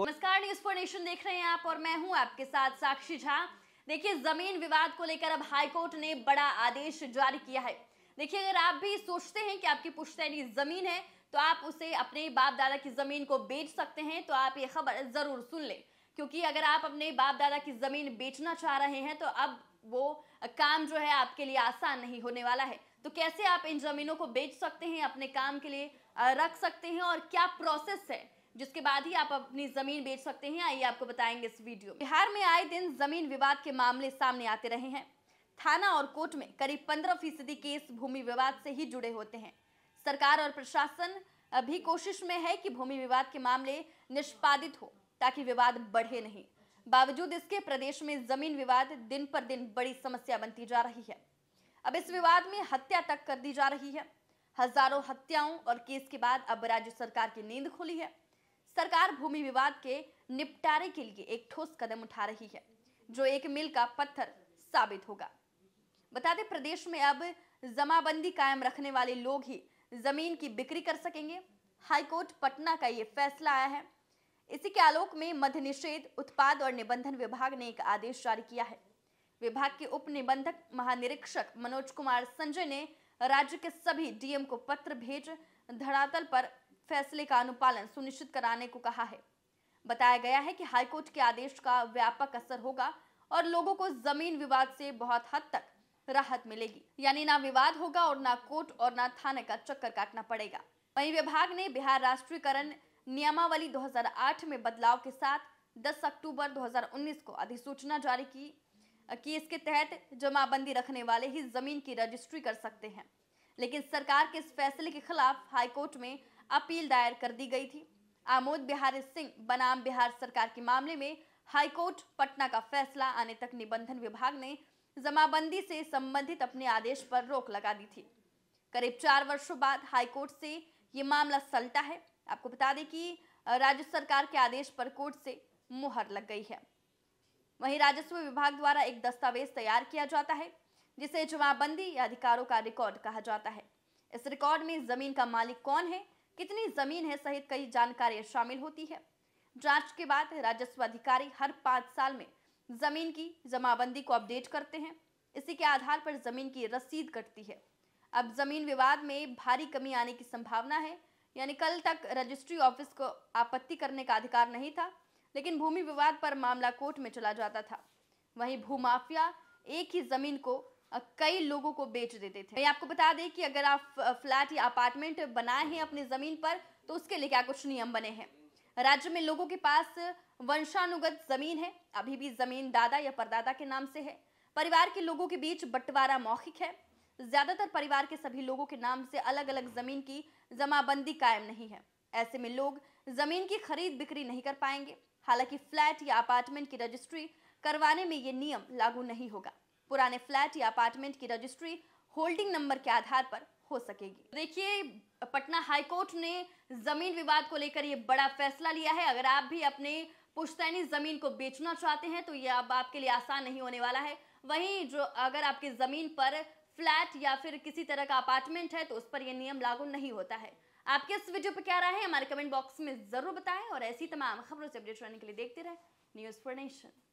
नमस्कार news for nation देख रहे हैं आप और मैं हूं आपके साथ साक्षी झा देखिए जमीन विवाद को लेकर अब हाईकोर्ट ने बड़ा आदेश जारी किया है देखिए अगर आप भी सोचते हैं कि आपकी पुश्तैनी जमीन है तो आप उसे अपने बाप दादा की जमीन को बेच सकते हैं तो आप ये खबर जरूर सुन लें क्योंकि अगर आप अपने बाप दादा की जमीन बेचना चाह रहे हैं तो अब वो काम जो है आपके लिए आसान नहीं होने वाला है तो कैसे आप इन जमीनों को बेच सकते हैं अपने काम के लिए रख सकते हैं और क्या प्रोसेस है जिसके बाद ही आप अपनी जमीन बेच सकते हैं आइए आपको बताएंगे इस वीडियो बिहार में आए दिन जमीन विवाद के मामले सामने आते रहे हैं थाना और कोर्ट में करीब पंद्रह फीसदी केस भूमि विवाद से ही जुड़े होते हैं सरकार और प्रशासन भी कोशिश में है कि भूमि विवाद के मामले निष्पादित हो ताकि विवाद बढ़े नहीं बावजूद इसके प्रदेश में जमीन विवाद दिन पर दिन बड़ी समस्या बनती जा रही है अब इस विवाद में हत्या तक कर दी जा रही है हजारों हत्याओं और केस के बाद अब राज्य सरकार की नींद खुली है सरकार भूमि विवाद के निपटारे के लिए एक ठोस कदम उठा रही है जो एक मिल का पत्थर साबित होगा बता दें प्रदेश में अब जमाबंदी कायम रखने वाले लोग ही जमीन की बिक्री कर सकेंगे हाईकोर्ट पटना का ये फैसला आया है इसी के आलोक में मध्य निषेध उत्पाद और निबंधन विभाग ने एक आदेश जारी किया है विभाग के उप निबंधक महानिरीक्षक मनोज कुमार संजय ने राज्य के सभी डीएम को पत्र भेज धरातल पर फैसले का अनुपालन सुनिश्चित कराने को कहा है बताया गया है कि हाईकोर्ट के आदेश का व्यापक असर होगा और लोगों को जमीन विवाद से बहुत हद तक राहत मिलेगी यानी ना विवाद होगा और ना कोर्ट और ना थाने का चक्कर काटना पड़ेगा वही विभाग ने बिहार राष्ट्रीयकरण नियमावली 2008 में बदलाव के साथ 10 अक्टूबर 2019 को अधिसूचना जारी की कि इसके तहत जमाबंदी रखने वाले ही जमीन की रजिस्ट्री कर सकते हैं लेकिन सरकार के इस फैसले के खिलाफ हाईकोर्ट में अपील दायर कर दी गई थी आमोद बिहारी सिंह बनाम बिहार सरकार के मामले में हाईकोर्ट पटना का फैसला आने तक निबंधन विभाग ने जमाबंदी से संबंधित अपने आदेश पर रोक लगा दी थी करीब चार वर्षों बाद हाईकोर्ट से ये मामला सलटा है आपको बता दें कि राज्य सरकार के आदेश पर कोर्ट से मुहर लग गई है वहीं राजस्व विभाग द्वारा एक दस्तावेज तैयार किया जाता है जिसे जमाबंदी या अधिकारों का रिकॉर्ड कहा जाता है इस रिकॉर्ड में जमीन का मालिक कौन है कितनी जमीन है सहित कई जानकारियां शामिल होती है जांच के बाद राजस्व अधिकारी हर पांच साल में जमीन की जमाबंदी को अपडेट करते हैं इसी के आधार पर जमीन की रसीद कटती है अब जमीन विवाद में भारी कमी आने की संभावना है यानी कल तक रजिस्ट्री ऑफिस को आपत्ति करने का अधिकार नहीं था लेकिन भूमि विवाद पर मामला कोर्ट में चला जाता था वहीं भूमाफिया एक ही जमीन को कई लोगों को बेच देते थे आपको बता दें कि अगर आप फ्लैट या अपार्टमेंट बनाए हैं अपनी ज़मीन पर तो उसके लिए क्या कुछ नियम बने हैं राज्य में लोगों के पास वंशानुगत जमीन है अभी भी जमीन दादा या परदादा के नाम से है परिवार के लोगों के बीच बंटवारा मौखिक है ज्यादातर परिवार के सभी लोगों के नाम से अलग अलग जमीन की जमाबंदी कायम नहीं है ऐसे में लोग जमीन की खरीद बिक्री नहीं कर पाएंगे हालांकि फ्लैट या अपार्टमेंट की रजिस्ट्री करवाने में ये नियम लागू नहीं होगा पुराने फ्लैट या अपार्टमेंट की रजिस्ट्री होल्डिंग नंबर के आधार पर हो सकेगी देखिए पटना हाईकोर्ट ने जमीन विवाद को लेकर ये बड़ा फैसला लिया है अगर आप भी अपने पुश्तैनी जमीन को बेचना चाहते हैं तो ये अब आपके लिए आसान नहीं होने वाला है वहीं जो अगर आपकी जमीन पर फ्लैट या फिर किसी तरह का अपार्टमेंट है तो उस पर यह नियम लागू नहीं होता है आपके इस वीडियो पर क्या राय है हमारे कमेंट बॉक्स में जरूर बताएं और ऐसी तमाम खबरों से अपडेट रहने के लिए देखते रहे न्यूज फॉर नेशन